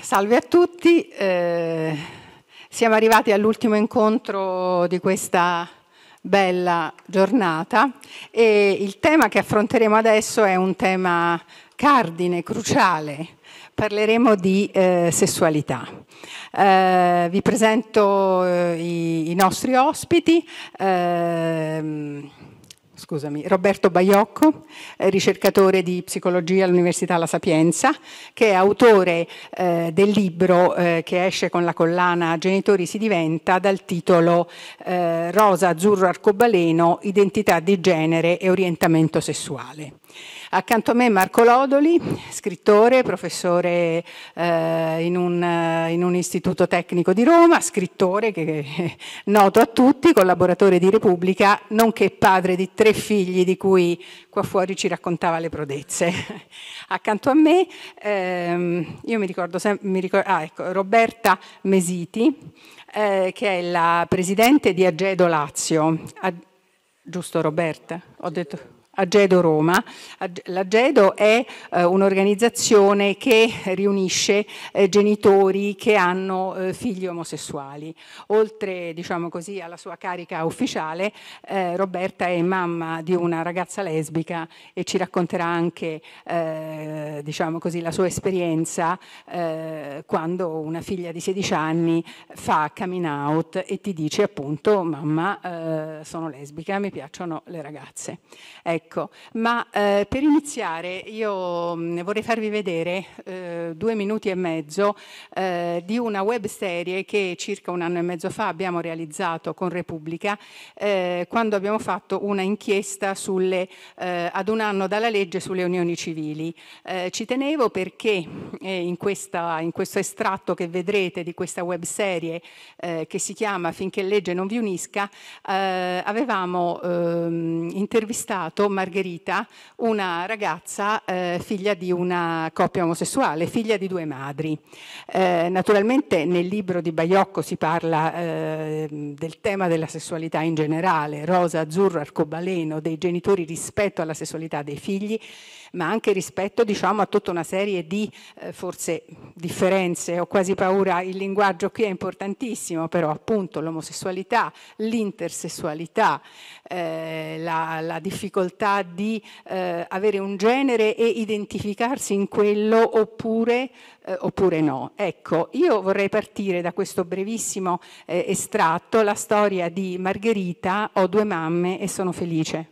salve a tutti. Eh, siamo arrivati all'ultimo incontro di questa bella giornata e il tema che affronteremo adesso è un tema cardine, cruciale. Parleremo di eh, sessualità. Eh, vi presento eh, i, i, nostri ospiti. Ehm, scusami, Roberto Baiocco, eh, ricercatore di psicologia all'Università La Sapienza, che è autore eh, del libro eh, che esce con la collana Genitori si diventa dal titolo eh, Rosa, azzurro, arcobaleno, identità di genere e orientamento sessuale. Accanto a me Marco Lodoli, scrittore, professore eh, in, un, in, un, istituto tecnico di Roma, scrittore che eh, noto a tutti, collaboratore di Repubblica, nonché padre di tre figli di cui qua fuori ci raccontava le prodezze. Accanto a me, ehm, io mi ricordo sempre, ah, ecco, Roberta Mesiti, eh, che è la presidente di Agedo Lazio. A, giusto Roberta? Ho detto... Agedo Roma. L'Agedo è eh, un'organizzazione che riunisce eh, genitori che hanno eh, figli omosessuali. Oltre diciamo così, alla sua carica ufficiale, Roberta è mamma di una ragazza lesbica e ci racconterà anche diciamo così, la sua esperienza quando una figlia di 16 anni fa coming out e ti dice appunto mamma sono lesbica, mi piacciono le ragazze. Ecco, Ecco, ma eh, per iniziare io mh, mm, vorrei farvi vedere eh, due minuti e mezzo eh, di una web serie che circa un anno e mezzo fa abbiamo realizzato con Repubblica eh, quando abbiamo fatto una inchiesta sulle, eh, ad un anno dalla legge sulle unioni civili. Eh, ci tenevo perché in, questa, in, questo estratto che vedrete di questa web serie che si chiama Finché legge non vi unisca avevamo ehm, intervistato Margherita, una ragazza eh, figlia di una coppia omosessuale, figlia di due madri. Eh, naturalmente nel libro di Baiocco si parla eh, del tema della sessualità in generale, rosa, azzurro, arcobaleno, dei genitori rispetto alla sessualità dei figli ma anche rispetto diciamo, a tutta una serie di eh, forse differenze, ho quasi paura, il linguaggio qui è importantissimo, però appunto l'omosessualità, l'intersessualità, eh, la, la, difficoltà di eh, avere un genere e identificarsi in quello oppure, eh, oppure, no. Ecco, io vorrei partire da questo brevissimo eh, estratto, la storia di Margherita, ho due mamme e sono felice.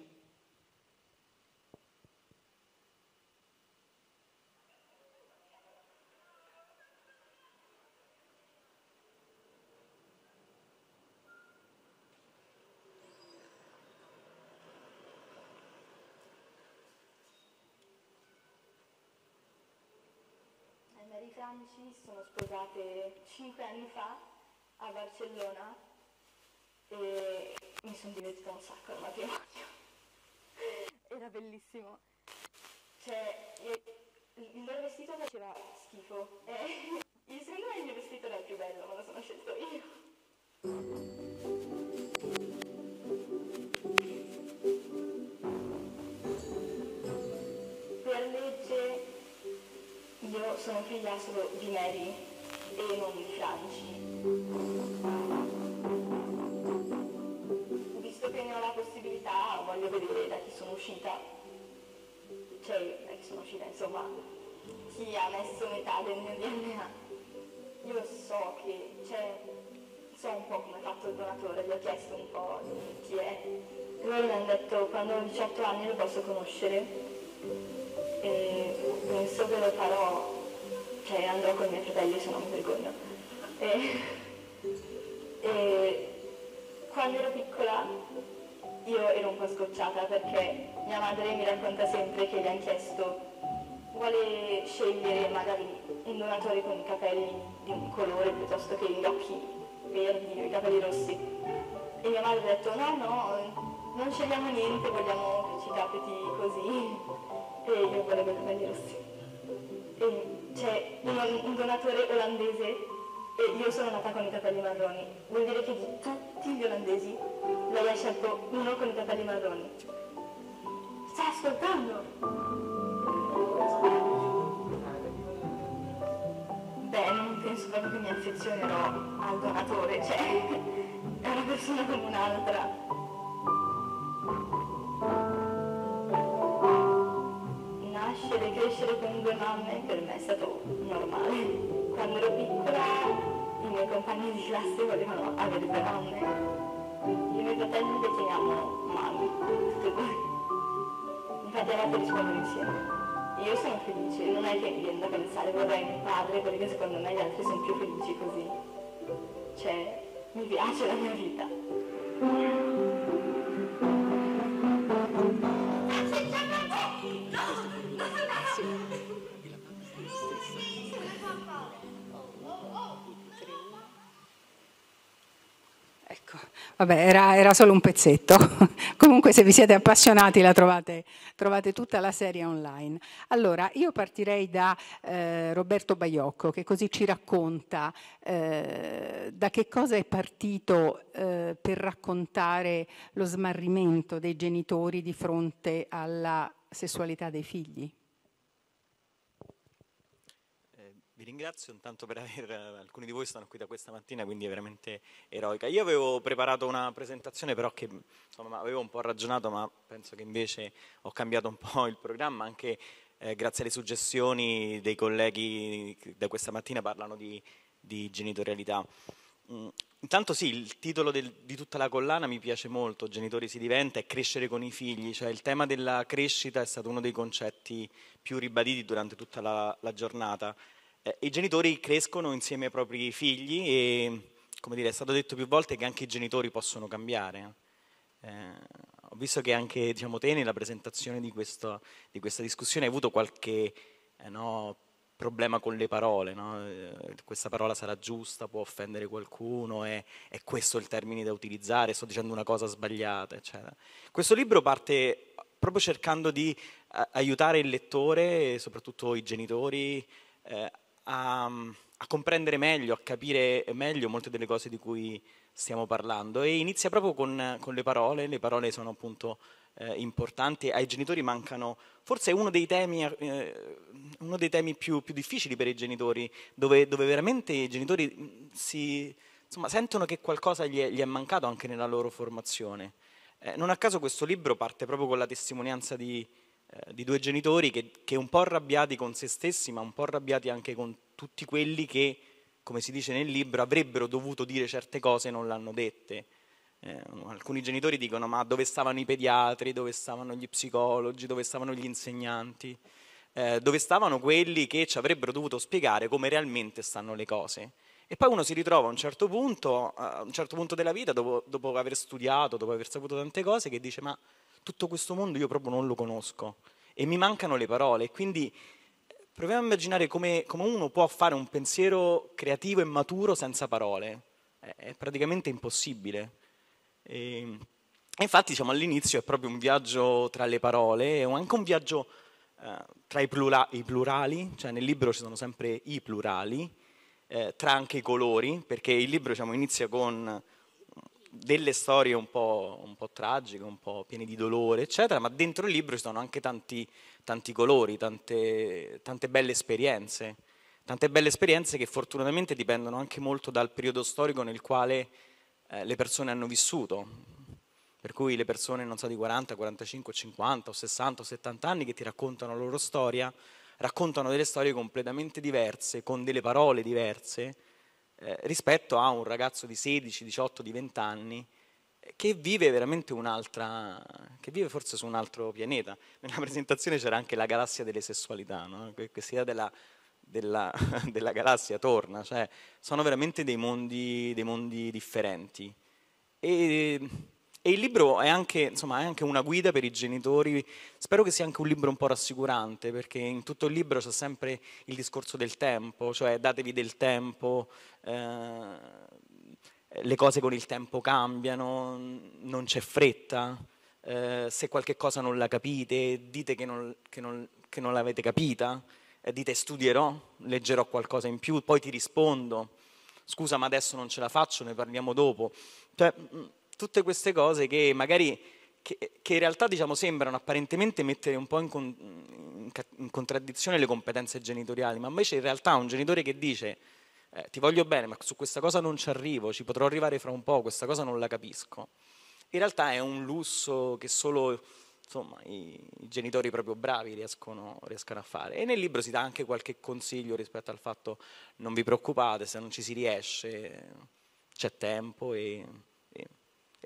sono sposate 5 anni fa a Barcellona e mi sono divertita un sacco al matrimonio. Era bellissimo. Cioè, il loro vestito faceva schifo. Eh, il secondo me il mio vestito era il più bello, me lo sono scelto io. io sono solo di Mary e non di Franci. Visto che ne ho la possibilità, voglio vedere da chi sono uscita, cioè da chi sono uscita, insomma, chi ha messo metà del mio DNA. Io so che, cioè, so un po' come ha fatto il donatore, gli ho chiesto un po' chi è. Loro mi hanno detto, quando ho 18 anni lo posso conoscere. E non so come farò, cioè andrò con i miei fratelli se non mi vergogno. E, e quando ero piccola io ero un po' scocciata perché mia madre mi racconta sempre che gli hanno chiesto vuole scegliere magari un donatore con i capelli di un colore piuttosto che gli occhi verdi o i capelli rossi. E mia madre ha detto no, no, non scegliamo niente, vogliamo che ci capiti così e io volevo i capelli rossi. E c'è un, un donatore olandese e io sono nata con i capelli marroni. Vuol dire che di tutti gli olandesi lei ha scelto uno con i capelli marroni. Stai ascoltando? Beh, non penso proprio che mi affezionerò al donatore, cioè è una persona come un'altra. ero piccola i miei compagni di classe volevano avere due nonne. I miei fratelli invece mi amano mamme, tutte e Infatti alla fine insieme. Io sono felice, non è che mi viene da pensare vorrei un padre perché secondo me gli altri sono più felici così. Cioè, mi piace la mia vita. Vabbè, era, era solo un pezzetto. Comunque se vi siete appassionati la trovate, trovate, tutta la serie online. Allora, io partirei da eh, Roberto Baiocco che così ci racconta eh, da che cosa è partito eh, per raccontare lo smarrimento dei genitori di fronte alla sessualità dei figli. ringrazio intanto per aver, alcuni di voi stanno qui da questa mattina, quindi è veramente eroica. Io avevo preparato una presentazione però che insomma, avevo un po' ragionato, ma penso che invece ho cambiato un po' il programma, anche eh, grazie alle suggestioni dei colleghi che da questa mattina parlano di, di genitorialità. Mm, intanto sì, il titolo del, di tutta la collana mi piace molto, Genitori si diventa, è crescere con i figli, cioè il tema della crescita è stato uno dei concetti più ribaditi durante tutta la, la giornata. Eh, i genitori crescono insieme ai propri figli e, come dire, è stato detto più volte che anche i genitori possono cambiare. Eh. eh, ho visto che anche diciamo, te nella presentazione di, questo, di, questa discussione hai avuto qualche eh, no, problema con le parole, no? Eh, questa parola sarà giusta, può offendere qualcuno, è, è, questo il termine da utilizzare, sto dicendo una cosa sbagliata, eccetera. Questo libro parte proprio cercando di aiutare il lettore, soprattutto i genitori, eh, a, a comprendere meglio, a capire meglio molte delle cose di cui stiamo parlando e inizia proprio con, con le parole, le parole sono appunto eh, importanti, ai genitori mancano, forse è uno dei temi, eh, uno dei temi più, più, difficili per i genitori, dove, dove veramente i genitori mm, si, insomma, sentono che qualcosa gli è, gli è, mancato anche nella loro formazione. Eh, non a caso questo libro parte proprio con la testimonianza di, eh, di due genitori che, che un po' arrabbiati con se stessi, ma un po' arrabbiati anche con tutti quelli che, come si dice nel libro, avrebbero dovuto dire certe cose e non l'hanno dette. Eh, alcuni genitori dicono ma dove stavano i pediatri, dove stavano gli psicologi, dove stavano gli insegnanti, eh, dove stavano quelli che ci avrebbero dovuto spiegare come realmente stanno le cose. E poi uno si ritrova a un certo punto, a un certo punto della vita, dopo, dopo aver studiato, dopo aver saputo tante cose, che dice ma tutto questo mondo io proprio non lo conosco e mi mancano le parole, quindi eh, proviamo a immaginare come, come uno può fare un pensiero creativo e maturo senza parole, è, è praticamente impossibile. Ehm, e, infatti diciamo, all'inizio è proprio un viaggio tra le parole, è anche un viaggio eh, tra i, plura- i, plurali, cioè nel libro ci sono sempre i plurali, eh, tra anche i colori, perché il libro diciamo, inizia con delle storie un po', un po', tragiche, un po' piene di dolore, eccetera, ma dentro il libro ci sono anche tanti, tanti colori, tante, tante, belle esperienze, tante belle esperienze che fortunatamente dipendono anche molto dal periodo storico nel quale eh, le persone hanno vissuto. Per cui le persone, non so, di 40, 45, 50 60 70 anni che ti raccontano la loro storia, raccontano delle storie completamente diverse, con delle parole diverse, eh, rispetto a un ragazzo di 16, 18, di 20 anni eh, che vive veramente un'altra, che vive forse su un altro pianeta. Nella presentazione c'era anche la galassia delle sessualità, no? questa idea della, della, della, galassia torna, cioè sono veramente dei mondi, dei mondi differenti. E e il libro è anche, insomma, è anche, una guida per i genitori, spero che sia anche un libro un po' rassicurante, perché in tutto il libro c'è sempre il discorso del tempo, cioè datevi del tempo, eh, le cose con il tempo cambiano, non c'è fretta, eh, se qualche cosa non la capite dite che non, che non, che non l'avete capita, eh, dite studierò, leggerò qualcosa in più, poi ti rispondo, scusa ma adesso non ce la faccio, ne parliamo dopo. Cioè, mm, tutte queste cose che magari che, che in realtà diciamo, sembrano apparentemente mettere un po' in, con, in, in, contraddizione le competenze genitoriali, ma invece in realtà un genitore che dice eh, ti voglio bene, ma su questa cosa non ci arrivo, ci potrò arrivare fra un po', questa cosa non la capisco, in realtà è un lusso che solo insomma, i, i genitori proprio bravi riescono, riescono, a fare. E nel libro si dà anche qualche consiglio rispetto al fatto non vi preoccupate, se non ci si riesce c'è tempo e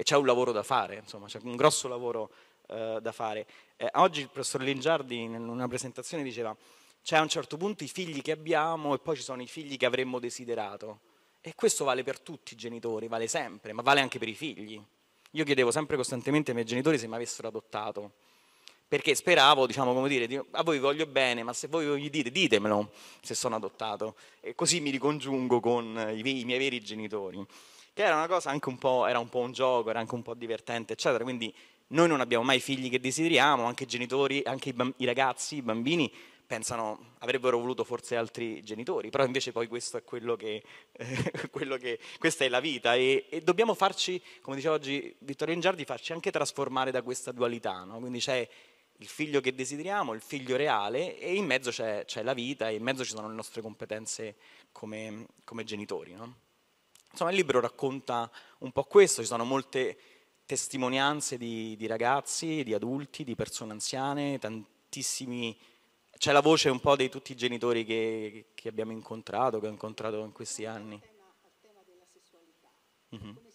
e c'è un lavoro da fare, insomma, c'è un grosso lavoro eh, da fare. Eh, oggi il professor Lingiardi in una presentazione diceva c'è a un certo punto i figli che abbiamo e poi ci sono i figli che avremmo desiderato. E questo vale per tutti i genitori, vale sempre, ma vale anche per i figli. Io chiedevo sempre costantemente ai miei genitori se mi avessero adottato, perché speravo, diciamo, come dire, a voi vi voglio bene, ma se voi gli dite, ditemelo se sono adottato. E così mi ricongiungo con i, miei veri genitori che era una cosa anche un po', era un po' un gioco, era anche un po' divertente, eccetera. Quindi noi non abbiamo mai figli che desideriamo, anche i genitori, anche i, bamb- i ragazzi, i bambini pensano avrebbero voluto forse altri genitori, però invece poi questo è quello che, eh, quello che questa è la vita e, e, dobbiamo farci, come diceva oggi Vittorio Ingiardi, farci anche trasformare da questa dualità, no? quindi c'è il figlio che desideriamo, il figlio reale e in mezzo c'è, c'è la vita e in mezzo ci sono le nostre competenze come, come genitori. No? Insomma, il libro racconta un po' questo, ci sono molte testimonianze di, di ragazzi, di adulti, di persone anziane, tantissimi... C'è la voce un po' di tutti i genitori che, che abbiamo incontrato, che ho incontrato in questi anni. Al tema, al tema della sessualità. Mm-hmm.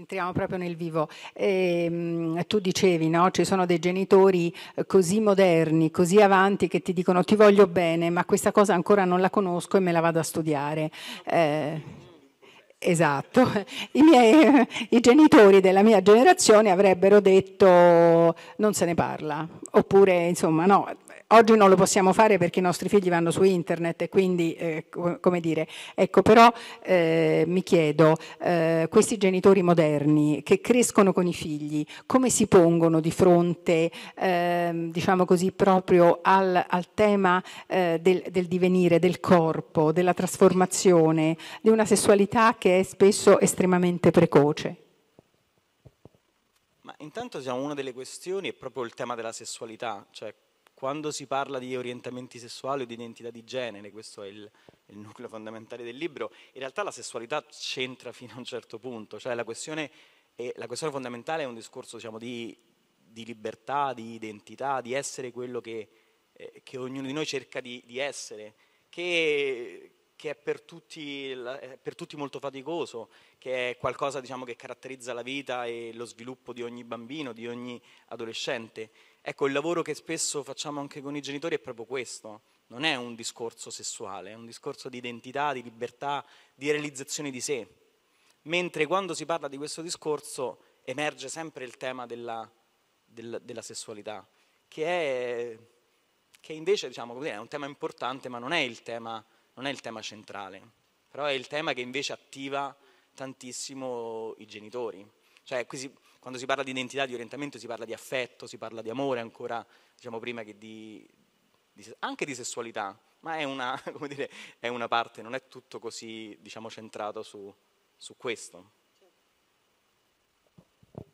Entriamo proprio nel vivo. E, ehm, tu dicevi, no? ci sono dei genitori eh, così moderni, così avanti, che ti dicono ti voglio bene, ma questa cosa ancora non la conosco e me la vado a studiare. Eh, Esatto, I, miei, i genitori della mia generazione avrebbero detto non se ne parla, oppure insomma no, Oggi non lo possiamo fare perché i nostri figli vanno su internet e quindi, eh, come dire, ecco però eh, mi chiedo, eh, questi genitori moderni che crescono con i figli, come si pongono di fronte, ehm, diciamo così, proprio al, al tema eh, del, del, divenire, del corpo, della trasformazione, di una sessualità che è spesso estremamente precoce? Ma intanto siamo una delle questioni è proprio il tema della sessualità, cioè quando si parla di orientamenti sessuali o di identità di genere, questo è il, il nucleo fondamentale del libro, in realtà la sessualità c'entra fino a un certo punto, cioè la questione, è, la questione fondamentale è un discorso diciamo, di, di, libertà, di identità, di essere quello che, eh, che ognuno di noi cerca di, di essere, che, che è per tutti, per tutti, molto faticoso, che è qualcosa diciamo, che caratterizza la vita e lo sviluppo di ogni bambino, di ogni adolescente. Ecco, il lavoro che spesso facciamo anche con i genitori è proprio questo, non è un discorso sessuale, è un discorso di identità, di libertà, di realizzazione di sé. Mentre quando si parla di questo discorso emerge sempre il tema della, del, della sessualità, che, è, che invece diciamo, è un tema importante, ma non è, tema, non è il tema centrale, però è il tema che invece attiva tantissimo i genitori. Cioè, qui si, quando si parla di identità, di orientamento, si parla di affetto, si parla di amore ancora, diciamo prima che di, di anche di sessualità, ma è una, dire, è una, parte, non è tutto così, diciamo, centrato su, su questo.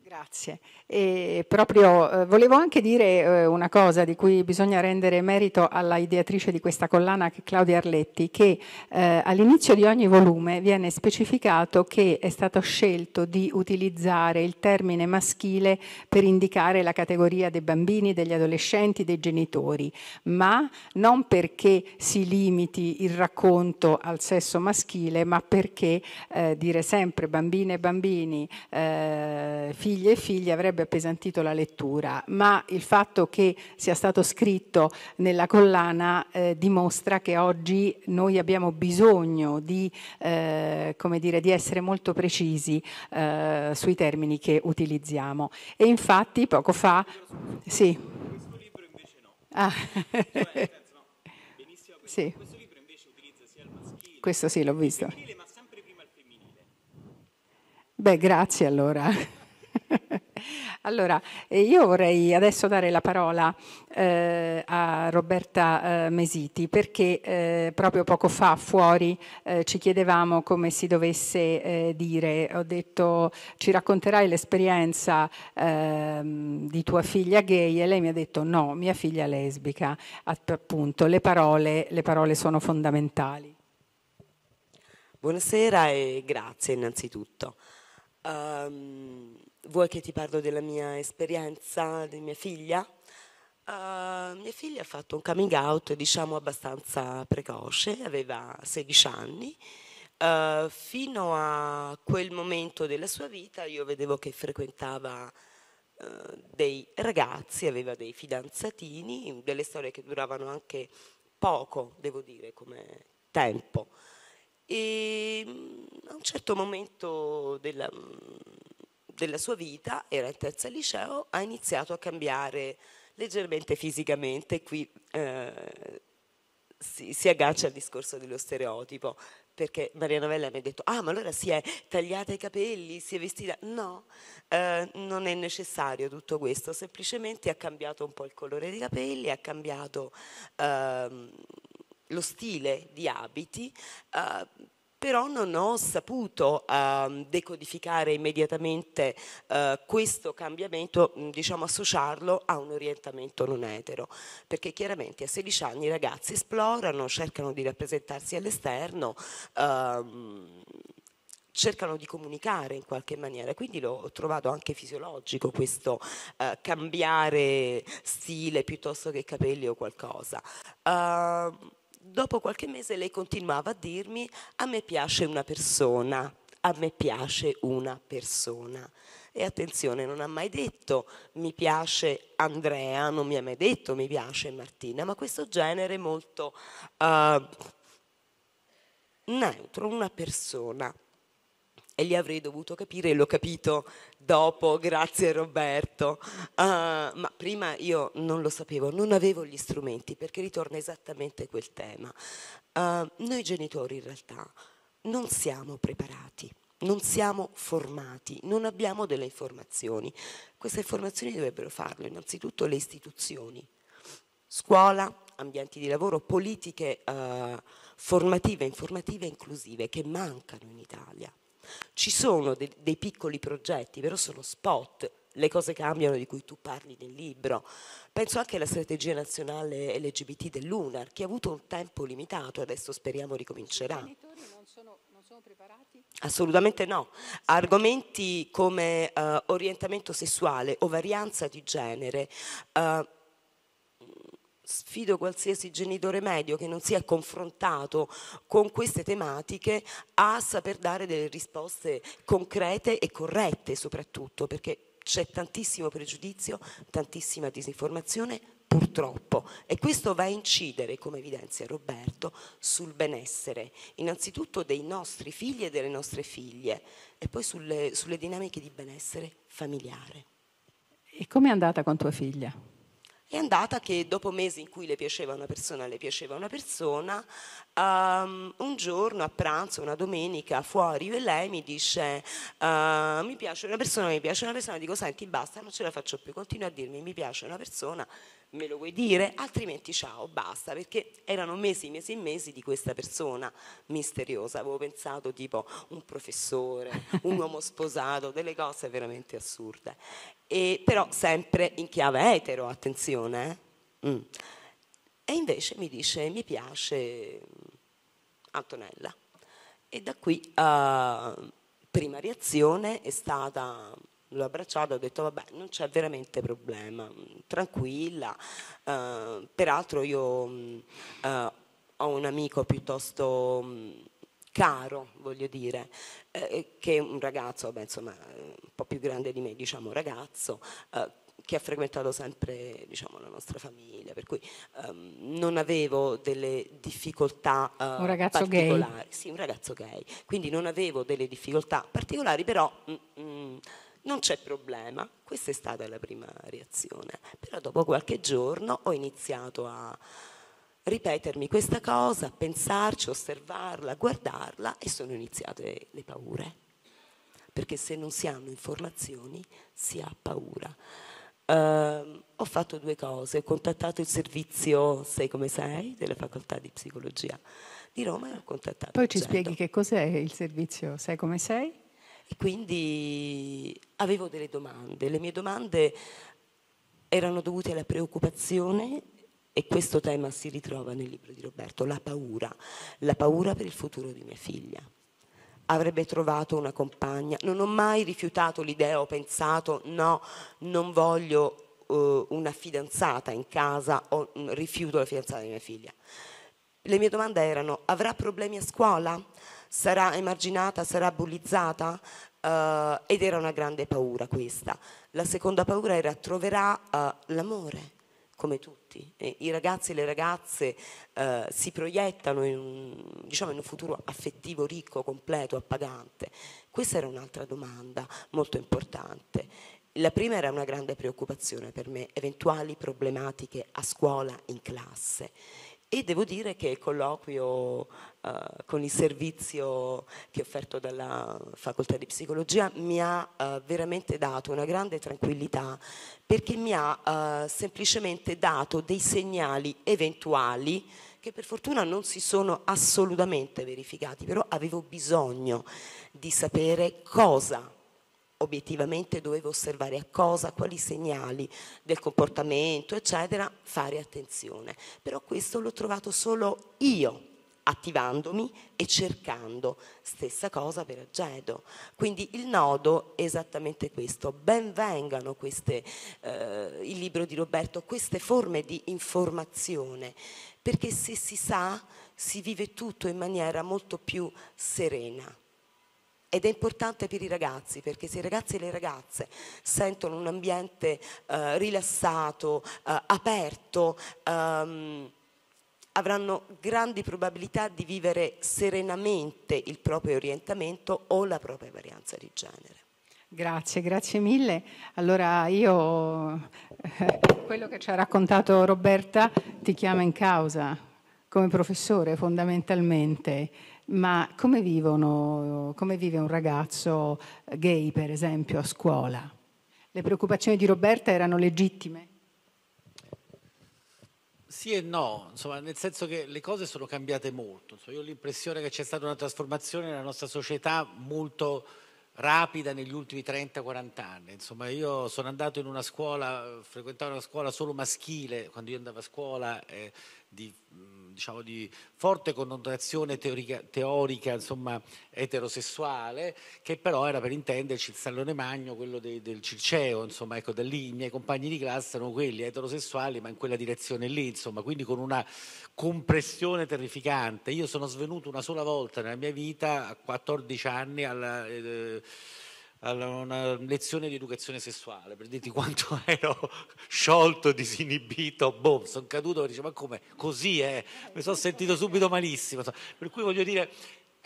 Grazie. E proprio eh, volevo anche dire eh, una cosa di cui bisogna rendere merito alla ideatrice di questa collana, che è Claudia Arletti, che eh, all'inizio di ogni volume viene specificato che è stato scelto di utilizzare il termine maschile per indicare la categoria dei bambini, degli adolescenti, dei genitori, ma non perché si limiti il racconto al sesso maschile, ma perché eh, dire sempre bambine e bambini, eh, figli figlie e figli avrebbe appesantito la lettura, ma il fatto che sia stato scritto nella collana eh, dimostra che oggi noi abbiamo bisogno di, eh, dire, di essere molto precisi eh, sui termini che utilizziamo. E infatti poco fa... Sì. Questo libro invece no. Ah. Cioè, sì. questo libro invece utilizza sia il maschile. Questo sì, l'ho visto. Beh, grazie allora. Allora, eh, io vorrei adesso dare la parola eh, a Roberta eh, Mesiti perché eh, proprio poco fa fuori eh, ci chiedevamo come si dovesse eh, dire. Ho detto ci racconterai l'esperienza ehm, di tua figlia gay e lei mi ha detto no, mia figlia lesbica. Appunto, le parole, le parole sono fondamentali. Buonasera e grazie innanzitutto. Um vuoi che ti parlo della mia esperienza, di mia figlia? Uh, mia figlia ha fatto un coming out, diciamo, abbastanza precoce, aveva 16 anni. Uh, fino a quel momento della sua vita io vedevo che frequentava uh, dei ragazzi, aveva dei fidanzatini, delle storie che duravano anche poco, devo dire, come tempo. E mm, a un certo momento della, mm, della sua vita, era in terza liceo, ha iniziato a cambiare leggermente fisicamente, qui eh, si, si, aggancia al discorso dello stereotipo, perché Maria Novella mi ha detto, ah ma allora si è tagliata i capelli, si è vestita, no, eh, non è necessario tutto questo, semplicemente ha cambiato un po' il colore dei capelli, ha cambiato... Ehm, lo stile di abiti eh, però non ho saputo eh, decodificare immediatamente eh, questo cambiamento, diciamo associarlo a un orientamento non etero, perché chiaramente a 16 anni i ragazzi esplorano, cercano di rappresentarsi all'esterno. Ehm, cercano di comunicare in qualche maniera, quindi l'ho trovato anche fisiologico questo eh, cambiare stile piuttosto che capelli o qualcosa. Uh, dopo qualche mese lei continuava a dirmi a me piace una persona, a me piace una persona. E attenzione, non ha mai detto mi piace Andrea, non mi ha mai detto mi piace Martina, ma questo genere molto uh, neutro, una persona e li avrei dovuto capire, e l'ho capito dopo, grazie Roberto, uh, ma prima io non lo sapevo, non avevo gli strumenti perché ritorna esattamente quel tema. Uh, noi genitori in realtà non siamo preparati, non siamo formati, non abbiamo delle informazioni. Queste informazioni dovrebbero farlo innanzitutto le istituzioni, scuola, ambienti di lavoro, politiche uh, formative, informative e inclusive che mancano in Italia. Ci sono de dei piccoli progetti, però sono spot, le cose cambiano di cui tu parli nel libro. Penso anche alla strategia nazionale LGBT dell'UNAR, che ha avuto un tempo limitato, adesso speriamo ricomincerà. I genitori non sono, non sono preparati? Assolutamente no. Argomenti come uh, orientamento sessuale o varianza di genere. Uh, sfido qualsiasi genitore medio che non sia confrontato con queste tematiche a saper dare delle risposte concrete e corrette soprattutto perché c'è tantissimo pregiudizio, tantissima disinformazione purtroppo e questo va a incidere come evidenzia Roberto sul benessere innanzitutto dei nostri figli e delle nostre figlie e poi sulle, sulle dinamiche di benessere familiare. E come è andata con tua figlia? è andata che dopo mesi in cui le piaceva una persona, le piaceva una persona, um, un giorno a pranzo, una domenica fuori, e lei mi dice uh, mi piace una persona, mi piace una persona, dico senti basta, non ce la faccio più, continua a dirmi mi piace una persona, me lo vuoi dire, altrimenti ciao, basta, perché erano mesi, mesi e mesi di questa persona misteriosa, avevo pensato tipo un professore, un uomo sposato, delle cose veramente assurde e però sempre in chiave etero, attenzione. Eh. Mm. E invece mi dice mi piace mm, Antonella. E da qui uh, prima reazione è stata, l'ho abbracciata, ho detto vabbè non c'è veramente problema, mm, tranquilla. Uh, peraltro io uh, ho un amico piuttosto caro, voglio dire, eh, eh che un ragazzo, beh, insomma, eh, un po' più grande di me, diciamo ragazzo, eh, che ha frequentato sempre diciamo, la nostra famiglia, per cui um, non avevo delle difficoltà uh, un ragazzo particolari. Gay. Sì, un ragazzo gay. Quindi non avevo delle difficoltà particolari, però mh, mm, mh, mm, non c'è problema. Questa è stata la prima reazione. Però dopo qualche giorno ho iniziato a ripetermi questa cosa, pensarci, osservarla, guardarla e sono iniziate le paure. Perché se non si hanno informazioni si ha paura. Uh, ho fatto due cose, ho contattato il servizio 6 come 6 della facoltà di psicologia di Roma e ho contattato. Poi ci spieghi che cos'è il servizio 6 come 6? E quindi avevo delle domande, le mie domande erano dovute alla preoccupazione e questo tema si ritrova nel libro di Roberto, la paura, la paura per il futuro di mia figlia. Avrebbe trovato una compagna, non ho mai rifiutato l'idea, ho pensato no, non voglio uh, una fidanzata in casa o mh, mm, rifiuto la fidanzata di mia figlia. Le mie domande erano, avrà problemi a scuola? Sarà emarginata? Sarà bullizzata? Uh, ed era una grande paura questa. La seconda paura era, troverà uh, l'amore? come tutti. E I ragazzi e le ragazze eh, si proiettano in un, diciamo, in un futuro affettivo ricco, completo, appagante. Questa era un'altra domanda molto importante. La prima era una grande preoccupazione per me, eventuali problematiche a scuola, in classe. E devo dire che il colloquio eh, con il servizio che è offerto dalla facoltà di psicologia mi ha uh, veramente dato una grande tranquillità perché mi ha eh, semplicemente dato dei segnali eventuali che per fortuna non si sono assolutamente verificati, però avevo bisogno di sapere cosa obiettivamente dovevo osservare a cosa, quali segnali del comportamento, eccetera, fare attenzione. Però questo l'ho trovato solo io attivandomi e cercando. Stessa cosa per Agedo. Quindi il nodo è esattamente questo. Ben vengano queste, eh, il libro di Roberto, queste forme di informazione, perché se si sa si vive tutto in maniera molto più serena. Ed è importante per i ragazzi perché se i ragazzi e le ragazze sentono un ambiente eh, rilassato, eh, aperto, ehm, avranno grandi probabilità di vivere serenamente il proprio orientamento o la propria varianza di genere. Grazie, grazie mille. Allora io, eh, quello che ci ha raccontato Roberta ti chiama in causa come professore fondamentalmente, ma come, vivono, come vive un ragazzo gay per esempio a scuola? Le preoccupazioni di Roberta erano legittime? Sì e no, insomma, nel senso che le cose sono cambiate molto. Insomma, io ho l'impressione che c'è stata una trasformazione nella nostra società molto rapida negli ultimi 30-40 anni. Insomma, io sono andato in una scuola, frequentavo una scuola solo maschile quando io andavo a scuola eh, di mm, diciamo, di forte connotazione teorica, teorica insomma, eterosessuale, che però era per intenderci il Sallone Magno, quello de, del Circeo, insomma, ecco, da lì i miei compagni di classe erano quelli eterosessuali, ma in quella direzione lì, insomma, quindi con una compressione terrificante. Io sono svenuto una sola volta nella mia vita, a 14 anni, alla... Eh, una lezione di educazione sessuale per dirti quanto ero sciolto, disinibito, boh, sono caduto e dice ma come? Così eh, mi sono sentito subito malissimo. Per cui voglio dire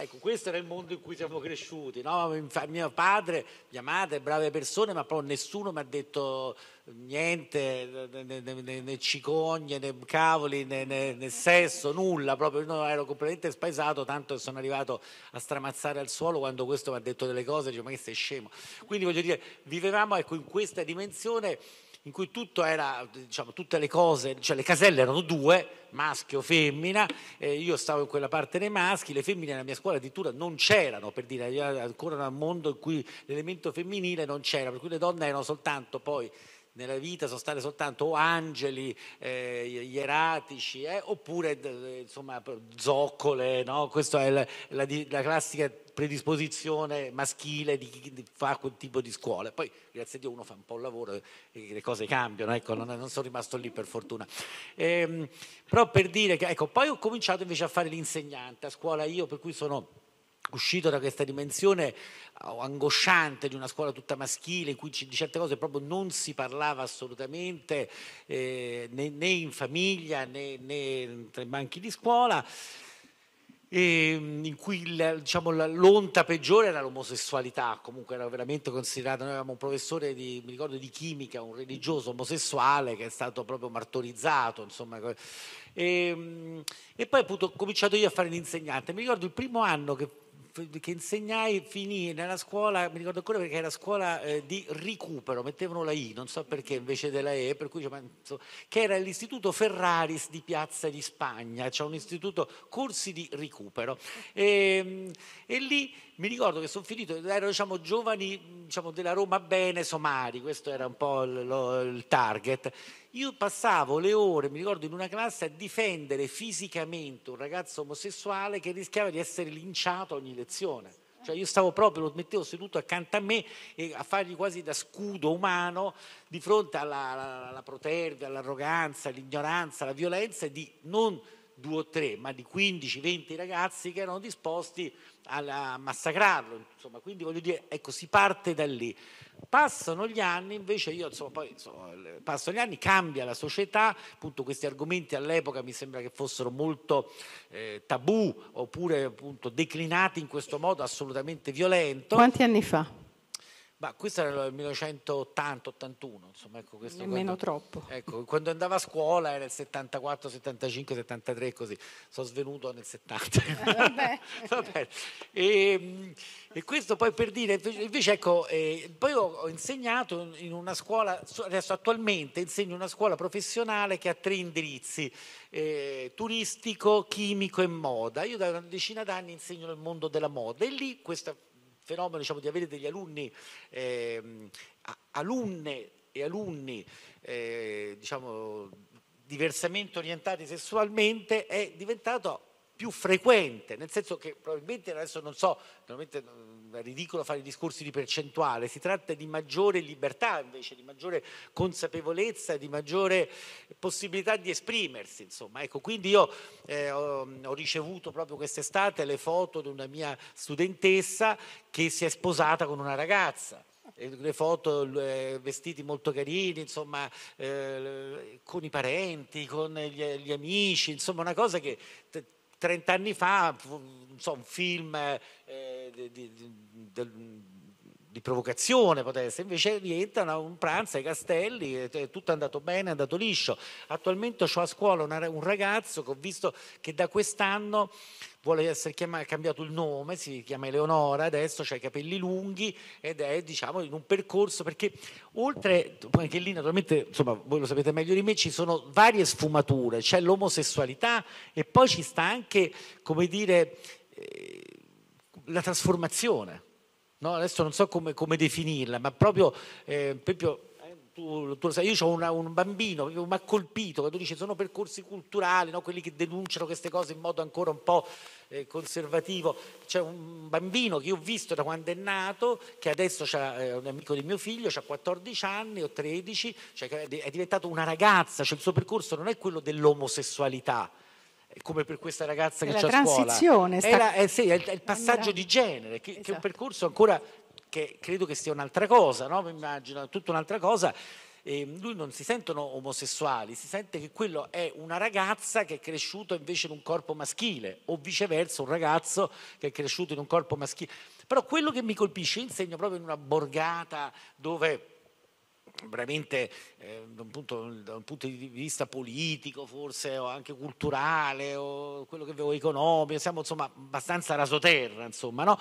Ecco, questo era il mondo in cui siamo cresciuti. No? Mio padre, mia madre, brave persone, ma poi nessuno mi ha detto niente, né, né, né cicogne, né cavoli, né, né, sesso, nulla. Proprio no, ero completamente spaesato, tanto che sono arrivato a stramazzare al suolo quando questo mi ha detto delle cose, dicevo, ma che sei scemo. Quindi voglio dire, vivevamo ecco, in questa dimensione in cui tutto era, diciamo, tutte le cose, cioè le caselle erano due, maschio, femmina, e io stavo in quella parte dei maschi, le femmine nella mia scuola addirittura non c'erano, per dire, ancora un mondo in cui l'elemento femminile non c'era, per cui le donne erano soltanto poi nella vita sono stati soltanto angeli eh, ieratici eh, oppure insomma, zoccole, no? questa è la, la, la, classica predisposizione maschile di chi fa quel tipo di scuole. Poi grazie a Dio uno fa un po' il lavoro e le cose cambiano, ecco, non, non, sono rimasto lì per fortuna. Ehm, però per dire che ecco, poi ho cominciato invece a fare l'insegnante a scuola io, per cui sono uscito da questa dimensione oh, angosciante di una scuola tutta maschile in cui di certe cose proprio non si parlava assolutamente eh, né, né, in famiglia né, né tra i banchi di scuola ehm, in cui diciamo, l'onta peggiore era l'omosessualità, comunque era veramente considerata, noi avevamo un professore di, di, chimica, un religioso omosessuale che è stato proprio martorizzato, insomma. E, ehm, e poi appunto ho cominciato io a fare l'insegnante, mi ricordo il primo anno che che insegnai finì nella scuola, mi ricordo ancora perché era scuola eh, di recupero, mettevano la I, non so perché invece della E, per cui, ma, insomma, che era l'istituto Ferraris di Piazza di Spagna, c'è cioè un istituto corsi di recupero. E, ehm, e lì mi ricordo che sono finito, ero diciamo, giovani diciamo, della Roma bene, somari, questo era un po' il, lo, il, target. Io passavo le ore, mi ricordo, in una classe a difendere fisicamente un ragazzo omosessuale che rischiava di essere linciato a ogni lezione. Cioè io stavo proprio, lo mettevo seduto accanto a me e a fargli quasi da scudo umano di fronte alla, alla, alla protervia, all'arroganza, all'ignoranza, alla violenza di non due o tre, ma di 15-20 ragazzi che erano disposti a massacrarlo. Insomma, quindi voglio dire, ecco, si parte da lì. Passano gli anni, invece io insomma, poi insomma, passano gli anni, cambia la società, appunto questi argomenti all'epoca mi sembra che fossero molto eh, tabù oppure appunto declinati in questo modo assolutamente violento. Quanti anni fa? Ma questo era il 1980-81, insomma, ecco questo. Nemmeno quando, troppo. Ecco, quando andava a scuola era il 74, 75, 73, così. Sono svenuto nel 70. Eh, vabbè. vabbè. E, ehm, e, questo poi per dire, invece ecco, eh, poi ho, ho, insegnato in una scuola, adesso attualmente insegno in una scuola professionale che ha tre indirizzi, eh, turistico, chimico e moda. Io da una decina d'anni insegno nel mondo della moda e lì questa fenomeno diciamo, di avere degli alunni, eh, alunne e alunni eh, diciamo, diversamente orientati sessualmente è diventato più frequente, nel senso che probabilmente adesso non so, ridicolo fare discorsi di percentuale, si tratta di maggiore libertà invece, di maggiore consapevolezza, di maggiore possibilità di esprimersi. Insomma. Ecco, quindi io eh, ho, ho, ricevuto proprio quest'estate le foto di una mia studentessa che si è sposata con una ragazza. Le foto, eh, vestiti molto carini, insomma, eh, con i parenti, con gli, gli amici, insomma, una cosa che Trent'anni fa, so, un film eh, di, di, di, di, provocazione potesse, invece rientrano a un pranzo ai castelli, tutto è andato bene, è andato liscio. Attualmente ho a scuola una, un ragazzo che ho visto che da quest'anno vuole essere chiamato, cambiato il nome, si chiama Eleonora adesso, ha i capelli lunghi ed è diciamo in un percorso perché oltre, anche lì naturalmente, insomma voi lo sapete meglio di me, ci sono varie sfumature, c'è l'omosessualità e poi ci sta anche, come dire, eh, la trasformazione. No? Adesso non so come, come definirla, ma proprio, eh, proprio tu, tu lo sai, io ho una, un bambino che mi ha colpito, che tu dici sono percorsi culturali, no? quelli che denunciano queste cose in modo ancora un po' eh, conservativo. C'è un bambino che ho visto da quando è nato, che adesso è eh, un amico di mio figlio, ha 14 anni o 13, cioè è diventato una ragazza, cioè il suo percorso non è quello dell'omosessualità come per questa ragazza che c'è a scuola. È la transizione. Eh, sì, è il, passaggio di genere, che, esatto. che, è un esatto. percorso ancora che credo che sia un'altra cosa, no? immagino, tutta un'altra cosa. E ehm, lui non si sentono omosessuali, si sente che quello è una ragazza che è cresciuta invece in un corpo maschile o viceversa un ragazzo che è cresciuto in un corpo maschile. Però quello che mi colpisce, io insegno proprio in una borgata dove veramente eh, da, un punto, da, un punto, di vista politico forse o anche culturale o quello che avevo economico, siamo insomma abbastanza rasoterra insomma, no?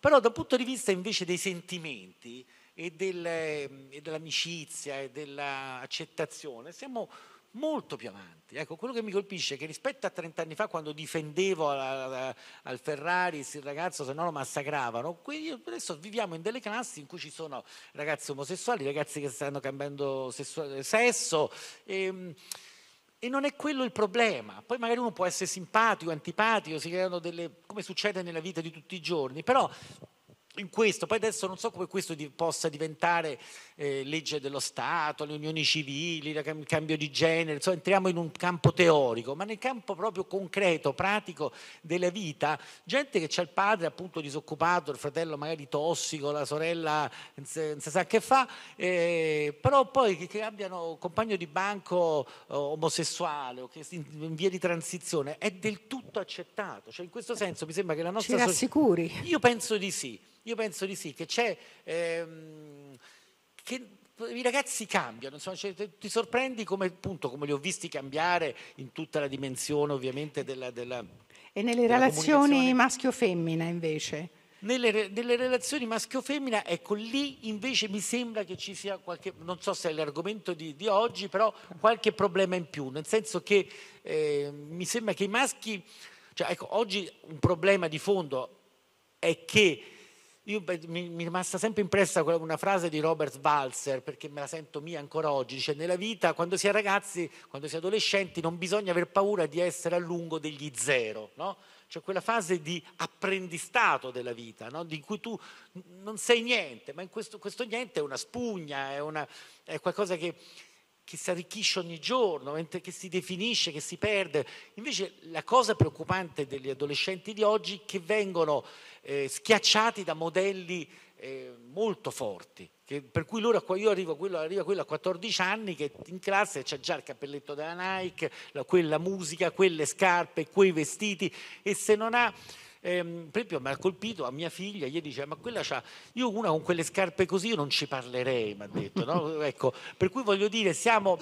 Però dal punto di vista invece dei sentimenti e, del, e dell'amicizia e dell'accettazione siamo molto più avanti. Ecco, quello che mi colpisce è che rispetto a 30 anni fa, quando difendevo al Ferrari, il ragazzo se no lo massacravano, adesso viviamo in delle classi in cui ci sono ragazzi omosessuali, ragazzi che stanno cambiando sesso. E, ehm, e non è quello il problema. Poi magari uno può essere simpatico, antipatico, si creano delle... come succede nella vita di tutti i giorni, però in questo, poi adesso non so come questo possa diventare eh, legge dello Stato, le unioni civili, il cambio di genere, insomma, entriamo in un campo teorico, ma nel campo proprio concreto, pratico della vita, gente che c'è il padre appunto disoccupato, il fratello magari tossico, la sorella non si sa che fa, eh, però poi che, che abbiano compagno di banco oh, omosessuale o che in, in via di transizione è del tutto accettato, cioè in questo senso mi sembra che la nostra... Ci rassicuri? So- io penso di sì, io penso di sì, che c'è... Ehm, che i ragazzi cambiano, insomma, cioè, ti sorprendi come, appunto, come li ho visti cambiare in tutta la dimensione ovviamente della... della e nelle della relazioni maschio-femmina invece? Nelle, nelle, relazioni maschio-femmina, ecco lì invece mi sembra che ci sia qualche, non so se è l'argomento di, di oggi, però qualche problema in più, nel senso che eh, mi sembra che i maschi, cioè ecco, oggi un problema di fondo è che io, mi, mi, è rimasta sempre impressa una frase di Robert Walzer, perché me la sento mia ancora oggi, dice nella vita quando si è ragazzi, quando si è adolescenti non bisogna aver paura di essere a lungo degli zero, no? cioè quella fase di apprendistato della vita, no? in cui tu non sei niente, ma questo, questo, niente è una spugna, è, una, è qualcosa che, che si arricchisce ogni giorno, che si definisce, che si perde. Invece la cosa preoccupante degli adolescenti di oggi è che vengono eh, schiacciati da modelli eh, molto forti. Che, per cui loro, io arrivo a quello, arrivo a quello a 14 anni che in classe c'è già il cappelletto della Nike, la, quella musica, quelle scarpe, quei vestiti e se non ha... Ehm, per esempio mi ha colpito a mia figlia, gli dice ma quella c'ha, io una con quelle scarpe così io non ci parlerei, mi ha detto, no? ecco, per cui voglio dire siamo,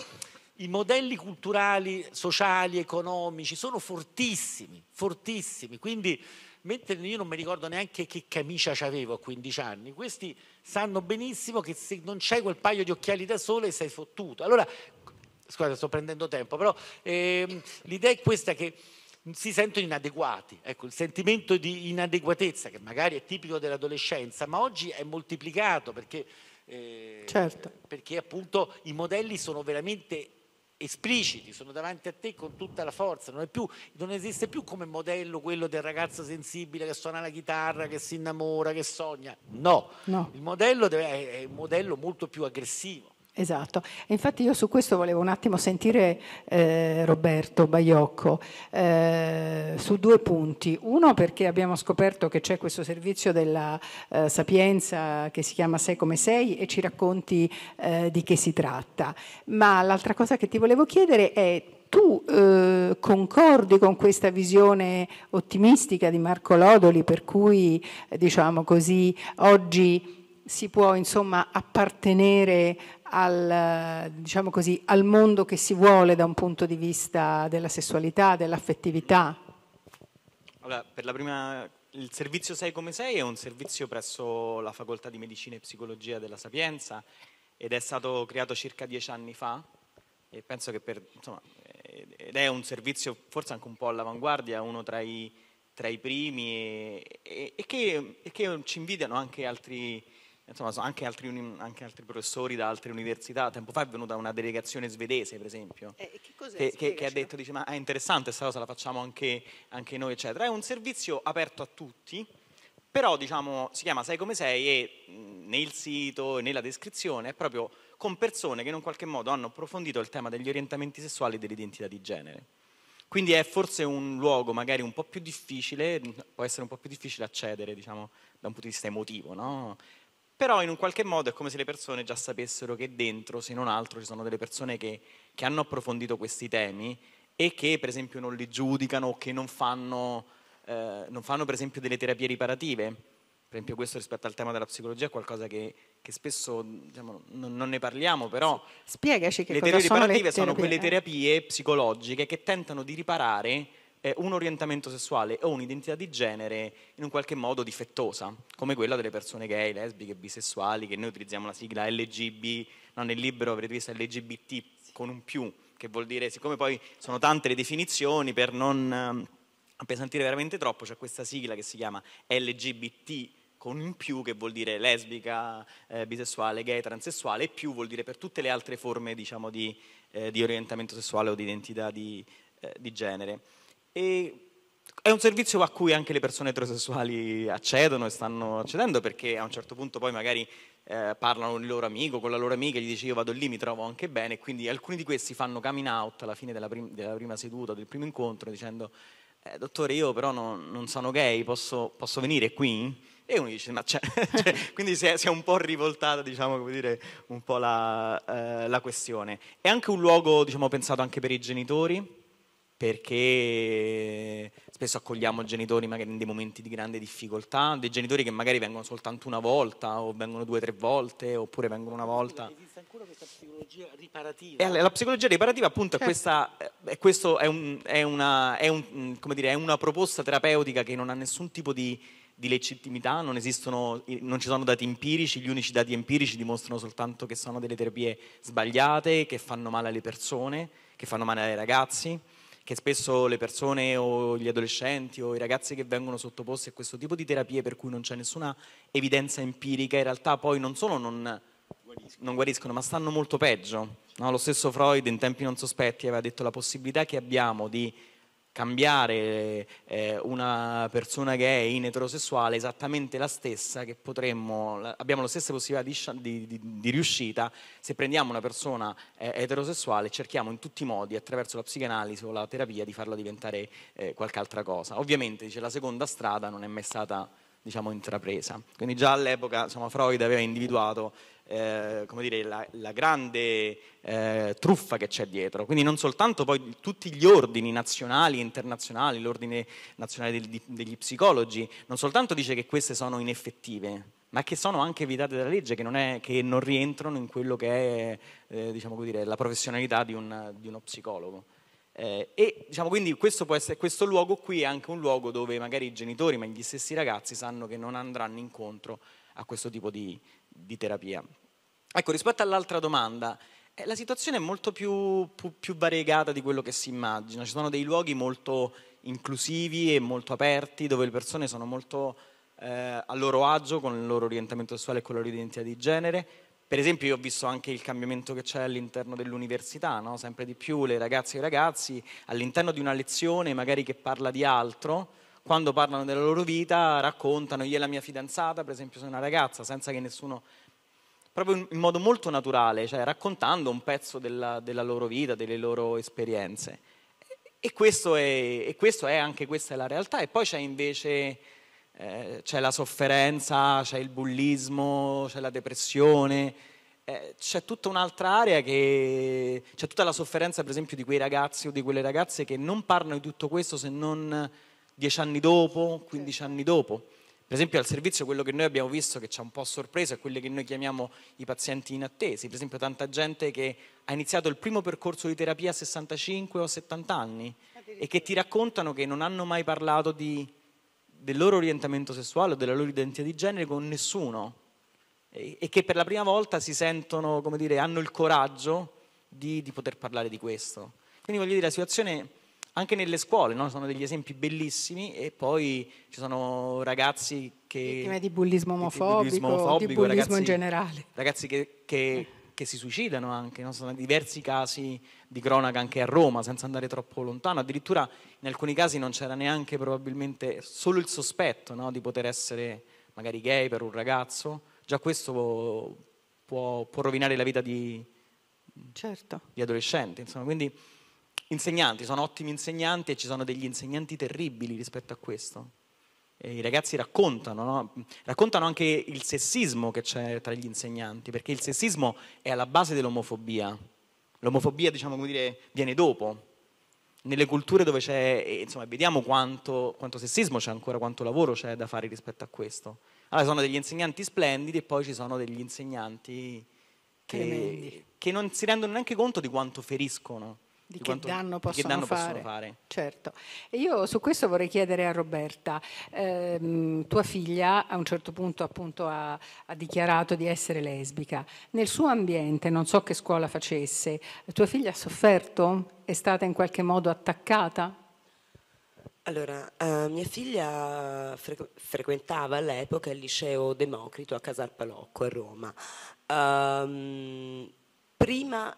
i modelli culturali, sociali, economici sono fortissimi, fortissimi, quindi mentre io non mi ricordo neanche che camicia avevo a 15 anni, questi sanno benissimo che se non c'è quel paio di occhiali da sole sei fottuto. Allora, scusate, sto prendendo tempo, però ehm, l'idea è questa che si sentono inadeguati, ecco, il sentimento di inadeguatezza che magari è tipico dell'adolescenza, ma oggi è moltiplicato perché, eh, certo. perché appunto i modelli sono veramente espliciti, sono davanti a te con tutta la forza, non, più, non, esiste più come modello quello del ragazzo sensibile che suona la chitarra, che si innamora, che sogna, no, no. il modello deve, è un modello molto più aggressivo. Esatto, infatti io su questo volevo un attimo sentire eh, Roberto Baiocco eh, su due punti. Uno perché abbiamo scoperto che c'è questo servizio della eh, Sapienza che si chiama Sei come sei e ci racconti eh, di che si tratta. Ma l'altra cosa che ti volevo chiedere è tu eh, concordi con questa visione ottimistica di Marco Lodoli per cui eh, diciamo così oggi si può insomma appartenere al, diciamo così, al mondo che si vuole da un punto di vista della sessualità, dell'affettività? Allora, per la prima il servizio 6 come 6 è un servizio presso la facoltà di medicina e psicologia della Sapienza ed è stato creato circa dieci anni fa e penso che per, insomma, ed è un servizio forse anche un po' all'avanguardia, uno tra i, tra i primi e, e, e, che, e, che, ci invidiano anche altri, Insomma, anche altri, anche altri, professori da altre università. Tempo fa è venuta una delegazione svedese, per esempio, eh, che, che, che, ha detto, dice, ma è interessante questa cosa, la facciamo anche, anche noi, eccetera. È un servizio aperto a tutti, però diciamo, si chiama Sei come sei e nel sito, nella descrizione, è proprio con persone che in un qualche modo hanno approfondito il tema degli orientamenti sessuali e dell'identità di genere. Quindi è forse un luogo magari un po' più difficile, può essere un po' più difficile accedere, diciamo, da un punto di vista emotivo, no? però in un qualche modo è come se le persone già sapessero che dentro, se non altro, ci sono delle persone che, che hanno approfondito questi temi e che per esempio non li giudicano o che non fanno, eh, non fanno per esempio delle terapie riparative. Per esempio questo rispetto al tema della psicologia è qualcosa che, che spesso diciamo, non, non, ne parliamo, però Spiegaci che le terapie riparative le terapie. sono quelle eh. terapie psicologiche che tentano di riparare un orientamento sessuale o un'identità di genere in un qualche modo difettosa, come quella delle persone gay, lesbiche, bisessuali, che noi utilizziamo la sigla LGB, no, nel libro avrete visto LGBT con un più, che vuol dire, siccome poi sono tante le definizioni, per non ehm, appesantire veramente troppo, c'è questa sigla che si chiama LGBT con un più che vuol dire lesbica, eh, bisessuale, gay, transessuale e più vuol dire per tutte le altre forme diciamo, di, eh, di orientamento sessuale o di identità di, eh, di genere. E è un servizio a cui anche le persone eterosessuali accedono e stanno accedendo perché a un certo punto poi magari eh, parlano con il loro amico, con la loro amica, e gli dice io vado lì, mi trovo anche bene, quindi alcuni di questi fanno coming out alla fine della, prim- della prima seduta, del primo incontro, dicendo eh, dottore io però no, non sono gay, posso, posso, venire qui? E uno dice ma c'è, cioè, cioè, quindi si è, si è, un po' rivoltata diciamo come dire un po' la, eh, la questione. È anche un luogo diciamo pensato anche per i genitori perché spesso accogliamo genitori magari in dei momenti di grande difficoltà, dei genitori che magari vengono soltanto una volta o vengono due o tre volte oppure vengono una volta. Esiste ancora questa psicologia riparativa. E la psicologia riparativa appunto è certo. questa, è, questo, è, un, è, una, è un, dire, una, proposta terapeutica che non ha nessun tipo di, di legittimità, non, esistono, non ci sono dati empirici, gli unici dati empirici dimostrano soltanto che sono delle terapie sbagliate, che fanno male alle persone, che fanno male ai ragazzi che spesso le persone o gli adolescenti o i ragazzi che vengono sottoposti a questo tipo di terapie per cui non c'è nessuna evidenza empirica, in realtà poi non solo non, non guariscono, ma stanno molto peggio. No? Lo stesso Freud in tempi non sospetti aveva detto la possibilità che abbiamo di cambiare eh, una persona gay in eterosessuale è esattamente la stessa che potremmo, abbiamo la stessa possibilità di, di, di riuscita se prendiamo una persona eh, eterosessuale e cerchiamo in tutti i modi attraverso la psicanalisi o la terapia di farla diventare eh, qualche altra cosa. Ovviamente dice, la seconda strada non è mai stata diciamo, intrapresa, quindi già all'epoca insomma, Freud aveva individuato eh, come dire, la, la grande eh, truffa che c'è dietro. Quindi non soltanto poi tutti gli ordini nazionali e internazionali, l'ordine nazionale degli, degli psicologi, non soltanto dice che queste sono ineffettive, ma che sono anche evitate dalla legge, che non, è, che non rientrano in quello che è eh, diciamo dire, la professionalità di, un, di uno psicologo. Eh, e diciamo, quindi questo, può essere, questo, luogo qui è anche un luogo dove magari i genitori, ma gli stessi ragazzi sanno che non andranno incontro a questo tipo di, di terapia. Ecco, rispetto all'altra domanda, eh, la situazione è molto più, più, più, variegata di quello che si immagina. Ci sono dei luoghi molto inclusivi e molto aperti dove le persone sono molto eh, a loro agio con il loro orientamento sessuale e con la loro identità di genere. Per esempio, io ho visto anche il cambiamento che c'è all'interno dell'università, no? sempre di più le ragazze e i ragazzi all'interno di una lezione magari che parla di altro quando parlano della loro vita raccontano io e la mia fidanzata, per esempio, sono una ragazza, senza che nessuno... proprio in modo molto naturale, cioè raccontando un pezzo della, della loro vita, delle loro esperienze. E questo è, e questo è anche questa è la realtà. E poi c'è invece eh, c'è la sofferenza, c'è il bullismo, c'è la depressione, eh, c'è tutta un'altra area che c'è tutta la sofferenza, per esempio, di quei ragazzi o di quelle ragazze che non parlano di tutto questo se non dieci anni dopo, quindici anni dopo. Per esempio al servizio quello che noi abbiamo visto che ci ha un po' sorpreso è quello che noi chiamiamo i pazienti inattesi, per esempio tanta gente che ha iniziato il primo percorso di terapia a 65 o 70 anni e che ti raccontano che non hanno mai parlato di, del loro orientamento sessuale o della loro identità di genere con nessuno e, e che per la prima volta si sentono, come dire, hanno il coraggio di, di poter parlare di questo. Quindi voglio dire, la situazione anche nelle scuole, no? sono degli esempi bellissimi e poi ci sono ragazzi che... Vittime di bullismo omofobico, di bullismo, omofobico, di bullismo ragazzi, in generale. Ragazzi che, che, eh. che si suicidano anche, no? sono diversi casi di cronaca anche a Roma, senza andare troppo lontano, addirittura in alcuni casi non c'era neanche probabilmente solo il sospetto no? di poter essere magari gay per un ragazzo, già questo può, può, rovinare la vita di, certo. di adolescenti, insomma, quindi insegnanti, sono ottimi insegnanti e ci sono degli insegnanti terribili rispetto a questo. E I ragazzi raccontano, no? raccontano anche il sessismo che c'è tra gli insegnanti, perché il sessismo è alla base dell'omofobia. L'omofobia, diciamo come dire, viene dopo. Nelle culture dove c'è, insomma, vediamo quanto, quanto sessismo c'è ancora, quanto lavoro c'è da fare rispetto a questo. Allora, sono degli insegnanti splendidi e poi ci sono degli insegnanti che, che non si rendono neanche conto di quanto feriscono di, che, quanto, danno, possono, che danno fare. possono, fare. Certo. E io su questo vorrei chiedere a Roberta, ehm, tua figlia a un certo punto appunto ha, ha, dichiarato di essere lesbica, nel suo ambiente, non so che scuola facesse, tua figlia ha sofferto? È stata in qualche modo attaccata? Allora, eh, mia figlia fre- frequentava all'epoca il liceo Democrito a Casal Palocco a Roma. Um, prima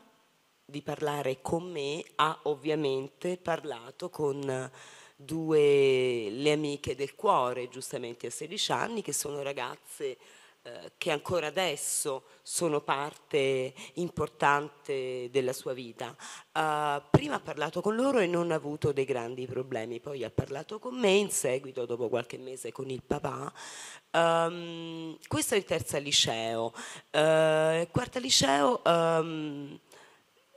di parlare con me ha ovviamente parlato con due le amiche del cuore, giustamente a 16 anni, che sono ragazze eh, che ancora adesso sono parte importante della sua vita. Uh, prima ha parlato con loro e non ha avuto dei grandi problemi, poi ha parlato con me in seguito, dopo qualche mese, con il papà. Um, questo è il terzo liceo. Uh, quarto liceo... Um,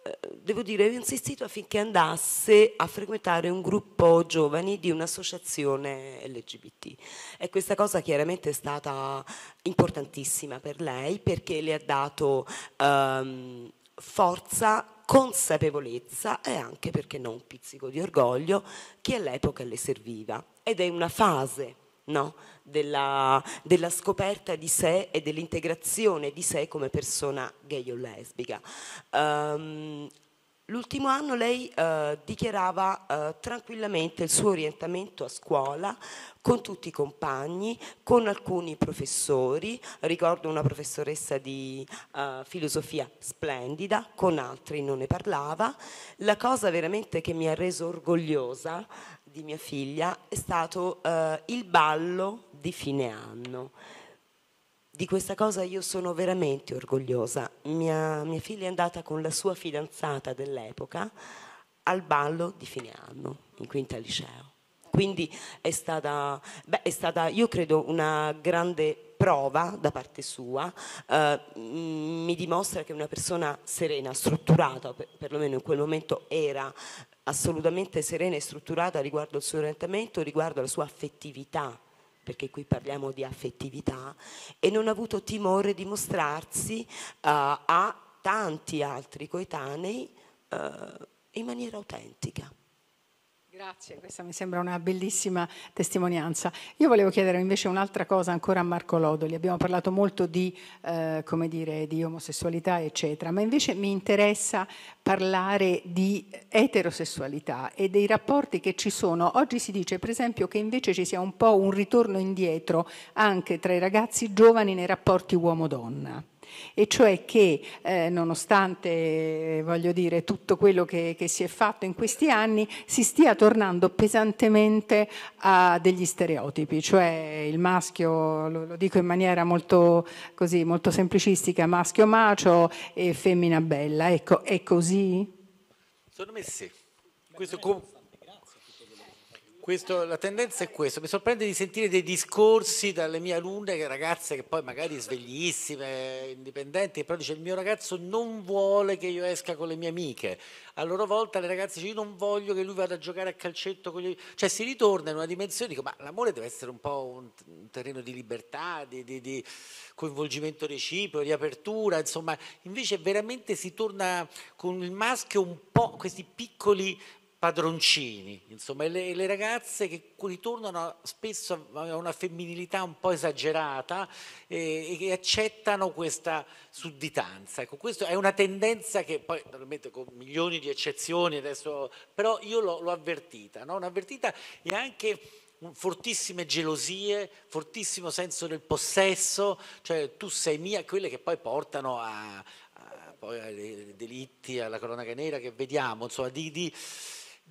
eh, devo dire, ho insistito affinché andasse a frequentare un gruppo giovani di un'associazione LGBT. E questa cosa chiaramente è stata importantissima per lei perché le ha dato ehm, forza consapevolezza e anche perché no un pizzico di orgoglio che all'epoca le serviva ed è una fase no? della, della, scoperta di sé e dell'integrazione di sé come persona gay o lesbica. Um, L'ultimo anno lei eh, dichiarava eh, tranquillamente il suo orientamento a scuola con tutti i compagni, con alcuni professori, ricordo una professoressa di eh, filosofia splendida, con altri non ne parlava. La cosa veramente che mi ha reso orgogliosa di mia figlia è stato eh, il ballo di fine anno. Di questa cosa io sono veramente orgogliosa. Mia, mia figlia è andata con la sua fidanzata dell'epoca al ballo di fine anno in quinta liceo. Quindi è stata, beh, è stata io credo, una grande prova da parte sua eh, mi dimostra che una persona serena, strutturata, per, perlomeno in quel momento era, assolutamente serena e strutturata riguardo al suo orientamento, riguardo alla sua affettività, perché qui parliamo di affettività, e non ha avuto timore di mostrarsi uh, a tanti altri coetanei uh, in maniera autentica. Grazie, questa mi sembra una bellissima testimonianza. Io volevo chiedere invece un'altra cosa ancora a Marco Lodoli. Abbiamo parlato molto di, eh, dire, di omosessualità, eccetera, ma invece mi interessa parlare di eterosessualità e dei rapporti che ci sono. Oggi si dice, per esempio, che invece ci sia un po' un ritorno indietro anche tra i ragazzi giovani nei rapporti uomo-donna e cioè che eh, nonostante eh, voglio dire, tutto quello che, che si è fatto in questi anni si stia tornando pesantemente a degli stereotipi, cioè il maschio, lo, lo dico in maniera molto, così, molto semplicistica, maschio macio e femmina bella, ecco, è così? Secondo me sì. Questo com- questo, la tendenza è questa, mi sorprende di sentire dei discorsi dalle mie alunne, ragazze che poi magari sveglissime, indipendenti, però dice il mio ragazzo non vuole che io esca con le mie amiche. A loro volta le ragazze dicono io non voglio che lui vada a giocare a calcetto con gli... Cioè si ritorna in una dimensione, dico ma l'amore deve essere un po' un, terreno di libertà, di, di, di coinvolgimento reciproco, di apertura, insomma, invece veramente si torna con il maschio un po' questi piccoli padroncini, insomma, le, le, ragazze che ritornano spesso a una femminilità un po' esagerata eh, e, che accettano questa sudditanza. Ecco, questa è una tendenza che poi, naturalmente con milioni di eccezioni adesso, però io l'ho, avvertita, no? un'avvertita e anche fortissime gelosie, fortissimo senso del possesso, cioè tu sei mia, quelle che poi portano a poi ai delitti, alla cronaca nera che vediamo, insomma, di, di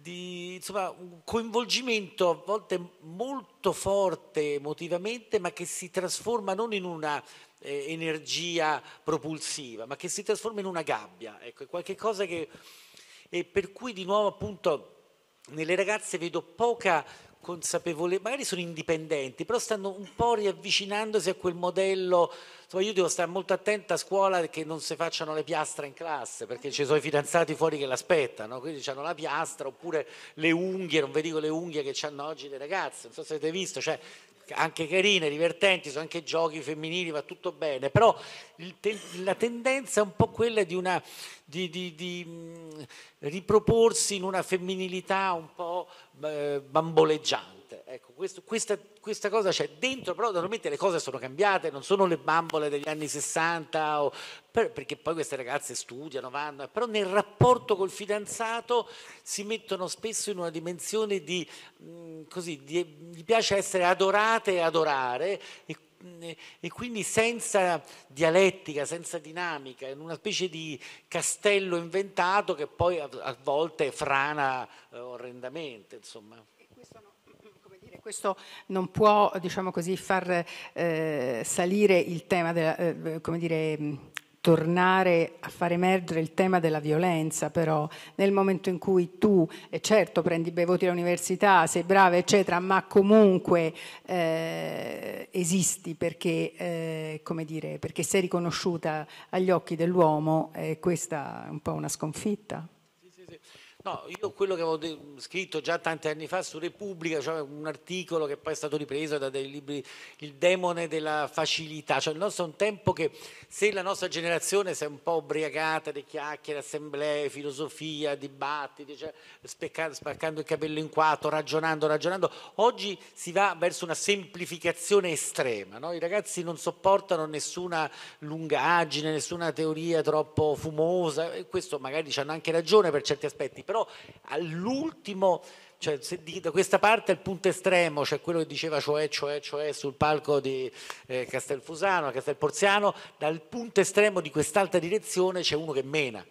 di insomma, un coinvolgimento a volte molto forte emotivamente, ma che si trasforma non in una eh, energia propulsiva, ma che si trasforma in una gabbia, ecco, qualche cosa che... E per cui di nuovo appunto nelle ragazze vedo poca consapevole, magari sono indipendenti, però stanno un po' riavvicinandosi a quel modello. Insomma, io devo stare molto attenta a scuola che non si facciano le piastre in classe, perché ci sono i fidanzati fuori che l'aspettano, quindi hanno la piastra, oppure le unghie, non vi dico le unghie che hanno oggi le ragazze, non so se avete visto, cioè anche carine, divertenti, sono anche giochi femminili, va tutto bene, però te- la tendenza è un po' quella di, una, di, di, di riproporsi in una femminilità un po' Eh, bamboleggiante. Ecco, questo, questa, questa, cosa c'è dentro, però naturalmente le cose sono cambiate, non sono le bambole degli anni 60, o, per, perché poi queste ragazze studiano, vanno, però nel rapporto col fidanzato si mettono spesso in una dimensione di, mh, mm, così, di, gli piace essere adorate e adorare, e e quindi senza dialettica, senza dinamica, in una specie di castello inventato che poi a, volte frana eh, orrendamente. Insomma. Questo non può diciamo così, far eh, salire il tema della, eh, dire, tornare a far emergere il tema della violenza, però nel momento in cui tu, e certo prendi bei voti all'università, sei brava, eccetera, ma comunque eh, esisti perché, eh, come dire, perché sei riconosciuta agli occhi dell'uomo, eh, questa è un po' una sconfitta. Sì, sì, sì. No, io quello che avevo scritto già tanti anni fa su Repubblica, cioè un articolo che poi è stato ripreso da dei libri, Il demone della facilità, cioè il nostro è un tempo che se la nostra generazione si è un po' ubriacata di chiacchiere, assemblee, filosofia, dibattiti, cioè, specca- spaccando il capello in quattro, ragionando, ragionando, oggi si va verso una semplificazione estrema, no? i ragazzi non sopportano nessuna lungaggine, nessuna teoria troppo fumosa e questo magari hanno anche ragione per certi aspetti, però all'ultimo, cioè, se di, da questa parte il punto estremo, cioè quello che diceva cioè, cioè, cioè sul palco di eh, Castelfusano, Castelporziano, dal punto estremo di quest'altra direzione c'è uno che mena.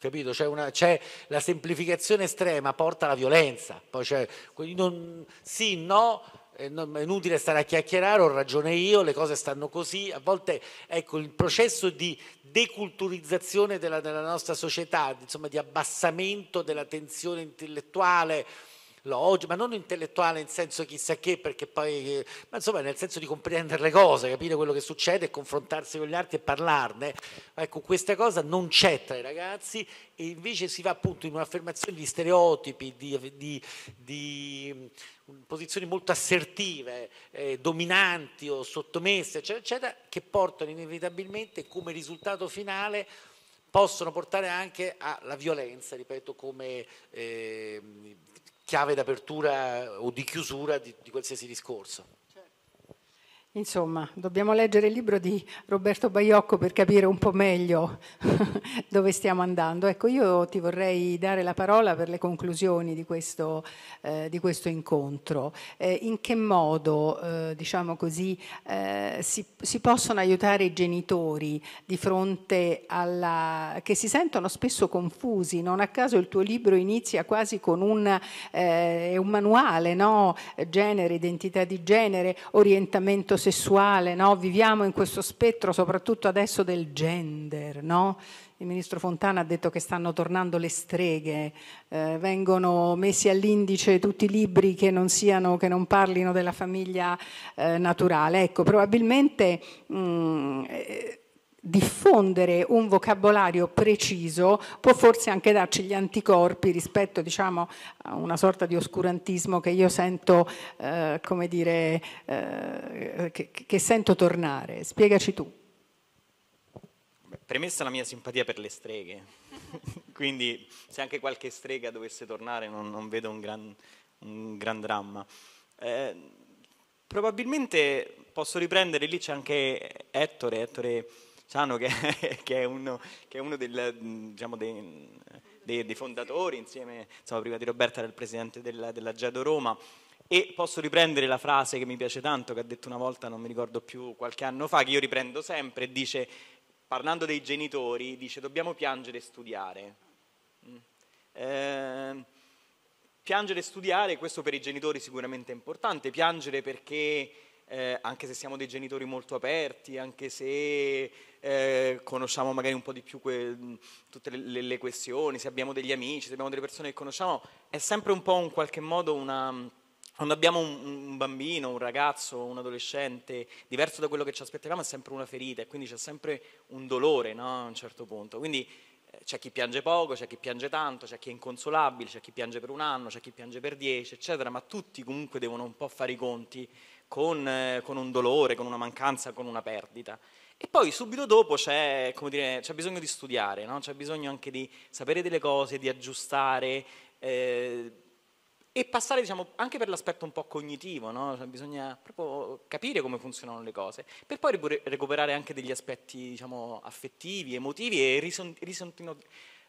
Capito? C'è, una, c'è la semplificazione estrema porta alla violenza, poi c'è non, sì, no, eh, è inutile stare a chiacchierare, ho ragione io, le cose stanno così, a volte ecco, il processo di deculturizzazione della, della nostra società, insomma, di abbassamento della tensione intellettuale, l'oggi, ma non intellettuale in senso chissà che, perché poi, eh, ma insomma nel senso di comprendere le cose, capire quello che succede confrontarsi con gli altri e parlarne. Ecco, questa cosa non c'è tra i ragazzi e invece si va appunto in un'affermazione di stereotipi, di, di, di mm, posizioni molto assertive, eh, dominanti o sottomesse, eccetera, eccetera, che portano inevitabilmente come risultato finale possono portare anche alla violenza, ripeto, come eh, chiave d'apertura eh, o di chiusura di, di qualsiasi discorso. Insomma, dobbiamo leggere il libro di Roberto Baiocco per capire un po' meglio dove stiamo andando. Ecco, io ti vorrei dare la parola per le conclusioni di questo, eh, di questo incontro. Eh, in che modo, eh, diciamo così, eh, si, si, possono aiutare i genitori di fronte alla... che si sentono spesso confusi? Non a caso il tuo libro inizia quasi con un, eh, un manuale, no? genere, identità di genere, orientamento sessuale, no? viviamo in questo spettro soprattutto adesso del gender, no? il ministro Fontana ha detto che stanno tornando le streghe, eh, vengono messi all'indice tutti i libri che non, siano, che non parlino della famiglia eh, naturale. Ecco, probabilmente mh, mm, eh, diffondere un vocabolario preciso può forse anche darci gli anticorpi rispetto diciamo, a una sorta di oscurantismo che io sento, eh, come dire, eh, che, che sento tornare. Spiegaci tu. Beh, premessa la mia simpatia per le streghe, quindi se anche qualche strega dovesse tornare non, non vedo un gran, un gran dramma. Eh, probabilmente posso riprendere, lì c'è anche Ettore, Ettore sanno che, che, è uno, che, è uno, del, diciamo, dei, dei, dei, fondatori, insieme insomma, prima di Roberta era il presidente della, della Giado Roma. E posso riprendere la frase che mi piace tanto, che ha detto una volta, non mi ricordo più, qualche anno fa, che io riprendo sempre, dice, parlando dei genitori, dice dobbiamo piangere e studiare. Eh, piangere e studiare, questo per i genitori sicuramente è importante, piangere perché eh, anche se siamo dei genitori molto aperti, anche se eh, conosciamo magari un po' di più que- mm, tutte le, le, le, questioni, se abbiamo degli amici, se abbiamo delle persone che conosciamo, è sempre un po' in qualche modo una... Quando abbiamo un, un bambino, un ragazzo, un adolescente, diverso da quello che ci aspettavamo, è sempre una ferita e quindi c'è sempre un dolore no? a un certo punto. Quindi eh, c'è chi piange poco, c'è chi piange tanto, c'è chi è inconsolabile, c'è chi piange per un anno, c'è chi piange per dieci, eccetera, ma tutti comunque devono un po' fare i conti con, eh, con, un dolore, con una mancanza, con una perdita. E poi subito dopo c'è, dire, c'è bisogno di studiare, no? c'è bisogno anche di sapere delle cose, di aggiustare eh, e passare diciamo, anche per l'aspetto un po' cognitivo, no? cioè, bisogna proprio capire come funzionano le cose, per poi recuperare anche degli aspetti diciamo, affettivi, emotivi e rison- risontino-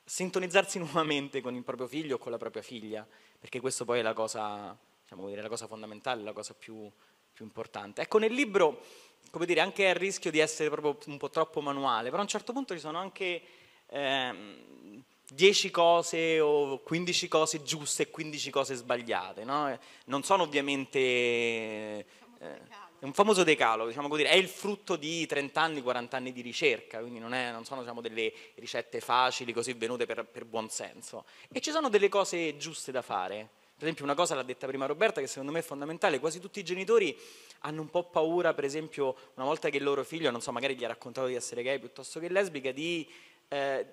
sintonizzarsi nuovamente con il proprio figlio o con la propria figlia, perché questa poi è la cosa, diciamo, dire, la cosa fondamentale, la cosa più più importante. Ecco, nel libro, come dire, anche a rischio di essere proprio un po' troppo manuale, però a un certo punto ci sono anche... Ehm, 10 cose o 15 cose giuste e 15 cose sbagliate, no? non sono ovviamente eh, un famoso decalogo, diciamo così, è il frutto di 30 anni, 40 anni di ricerca, quindi non, è, non sono diciamo, delle ricette facili così venute per, per buon senso. E ci sono delle cose giuste da fare, per esempio una cosa l'ha detta prima Roberta che secondo me è fondamentale, quasi tutti i genitori hanno un po' paura, per esempio una volta che il loro figlio, non so, magari gli ha raccontato di essere gay piuttosto che lesbica, di, eh,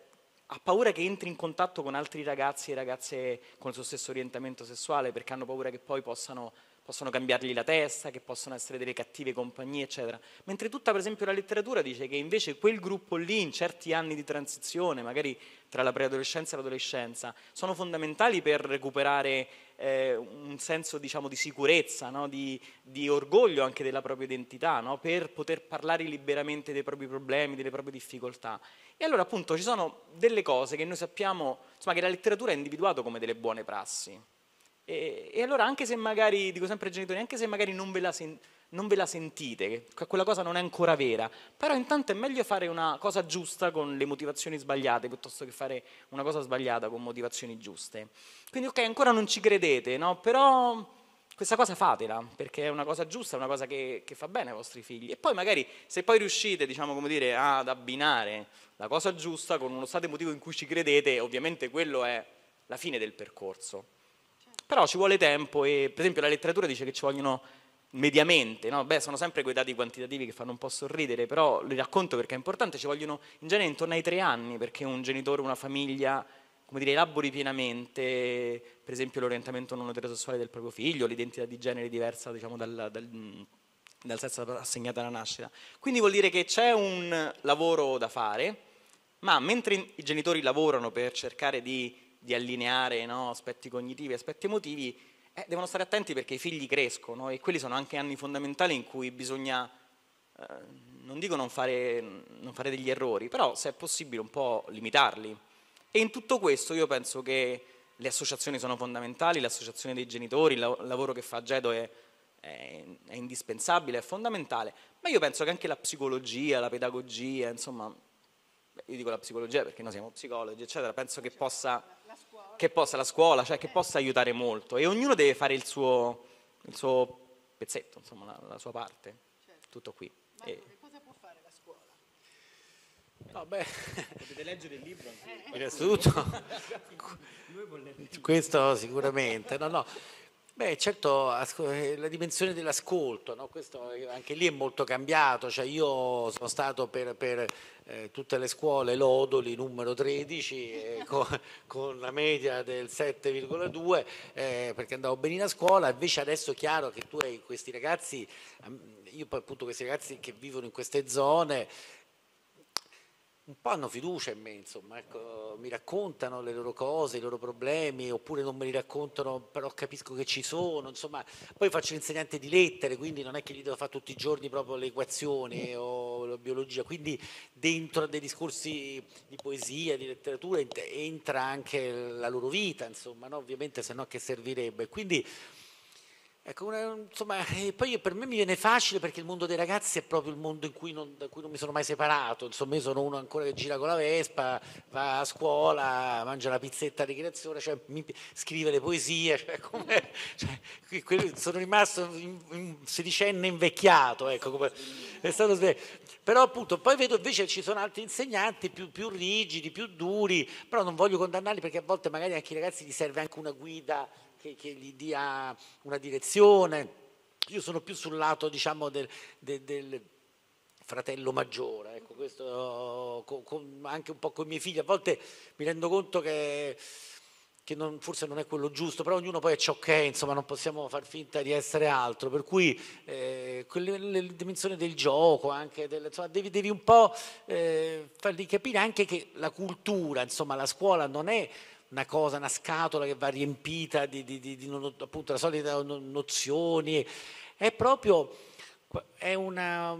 ha paura che entri in contatto con altri ragazzi e ragazze con il suo stesso orientamento sessuale perché hanno paura che poi possano possono cambiargli la testa, che possano essere delle cattive compagnie, eccetera. Mentre tutta, per esempio, la letteratura dice che invece quel gruppo lì, in certi anni di transizione, magari tra la preadolescenza e l'adolescenza, sono fondamentali per recuperare eh, un senso diciamo, di sicurezza, no? di, di, orgoglio anche della propria identità, no? per poter parlare liberamente dei propri problemi, delle proprie difficoltà. E allora appunto ci sono delle cose che noi sappiamo, insomma, che la letteratura ha individuato come delle buone prassi. E, e allora anche se magari, dico sempre ai genitori, anche se magari non ve la sentite, non ve la sentite, quella cosa non è ancora vera, però intanto è meglio fare una cosa giusta con le motivazioni sbagliate piuttosto che fare una cosa sbagliata con motivazioni giuste. Quindi ok, ancora non ci credete, no? però questa cosa fatela, perché è una cosa giusta, è una cosa che, che, fa bene ai vostri figli. E poi magari se poi riuscite, diciamo come dire, ad abbinare la cosa giusta con uno stato emotivo in cui ci credete, ovviamente quello è la fine del percorso. Però ci vuole tempo e per esempio la letteratura dice che ci vogliono mediamente, no? Beh, sono sempre quei dati quantitativi che fanno un po' sorridere, però li racconto perché è importante, ci vogliono in genere intorno ai tre anni perché un genitore, una famiglia, come dire, elabori pienamente, per esempio, l'orientamento non eterosessuale del proprio figlio, l'identità di genere diversa, diciamo, dal, dal, dal sesso assegnato alla nascita. Quindi vuol dire che c'è un lavoro da fare, ma mentre i genitori lavorano per cercare di, di allineare no, aspetti cognitivi e aspetti emotivi, eh, devono stare attenti perché i figli crescono e quelli sono anche anni fondamentali in cui bisogna, eh, non dico non fare, non fare degli errori, però se è possibile un po' limitarli. E in tutto questo io penso che le associazioni sono fondamentali, l'associazione dei genitori, il lavoro che fa Gedo è, è, è, indispensabile, è fondamentale, ma io penso che anche la psicologia, la pedagogia, insomma, io dico la psicologia perché noi siamo psicologi, eccetera, penso che possa che possa la scuola, cioè che possa aiutare molto e ognuno deve fare il suo, il suo pezzetto, insomma, la, la, sua parte, certo. tutto qui. Marco, e... che cosa può fare la scuola? No, beh, potete leggere il libro. Eh. Innanzitutto, eh, eh. questo sicuramente, no, no. Beh, certo, eh, la dimensione dell'ascolto, no? questo anche lì è molto cambiato, cioè io sono stato per, per eh, tutte le scuole l'Odoli numero 13 eh, con, con, la media del 7,2 eh, perché andavo benino a scuola, invece adesso è chiaro che tu hai questi ragazzi, io poi appunto questi ragazzi che vivono in queste zone un po' hanno fiducia in me, insomma, ecco, mi raccontano le loro cose, i loro problemi, oppure non me li raccontano, però capisco che ci sono, insomma, poi faccio l'insegnante di lettere, quindi non è che gli devo fare tutti i giorni proprio l'equazione o la biologia, quindi dentro a dei discorsi di poesia, di letteratura entra anche la loro vita, insomma, no? ovviamente se no che servirebbe. Quindi, Ecco, una, insomma, poi per me mi viene facile perché il mondo dei ragazzi è proprio il mondo cui non, da cui non mi sono mai separato. Insomma, io sono uno ancora che gira con la Vespa, va a scuola, mangia la pizzetta a ricreazione, cioè, mi, scrive le poesie. Cioè, come, cioè, sono rimasto in, in sedicenne invecchiato. Ecco, come, Però appunto, poi vedo invece ci sono altri insegnanti più, più rigidi, più duri, però non voglio condannarli perché a volte magari anche ai ragazzi gli serve anche una guida che, che gli dia una direzione. Io sono più sul lato diciamo, del, del, del fratello maggiore, ecco, questo, con, con, anche un po' con i miei figli, a volte mi rendo conto che, che non, forse non è quello giusto, però ognuno poi è ciò che è, insomma non possiamo far finta di essere altro, per cui eh, quelle, le dimensioni del gioco, anche del, insomma, devi, devi, un po' eh, fargli capire anche che la cultura, insomma la scuola non è una cosa, una scatola che va riempita di, di, di, di appunto la solita nozioni, è proprio è una,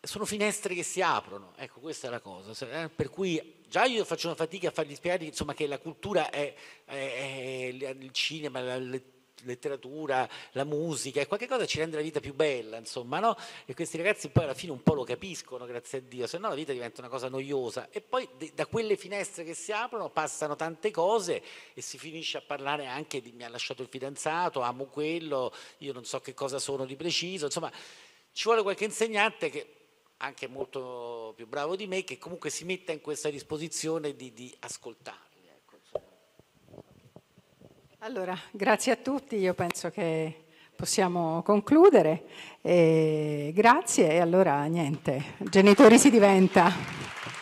sono finestre che si aprono, ecco questa è la cosa, eh, per cui già io faccio una fatica a fargli spiegare insomma, che la cultura è, è, è il cinema, la, lettura letteratura, la musica e qualche cosa ci rende la vita più bella, insomma, no? E questi ragazzi poi alla fine un po' lo capiscono, grazie a Dio, se no la vita diventa una cosa noiosa. E poi da quelle finestre che si aprono passano tante cose e si finisce a parlare anche di mi ha lasciato il fidanzato, amo quello, io non so che cosa sono di preciso, insomma, ci vuole qualche insegnante che anche molto più bravo di me, che comunque si metta in questa disposizione di, di ascoltare. Allora, grazie a tutti, io penso che possiamo concludere. E grazie e allora niente, genitori si diventa.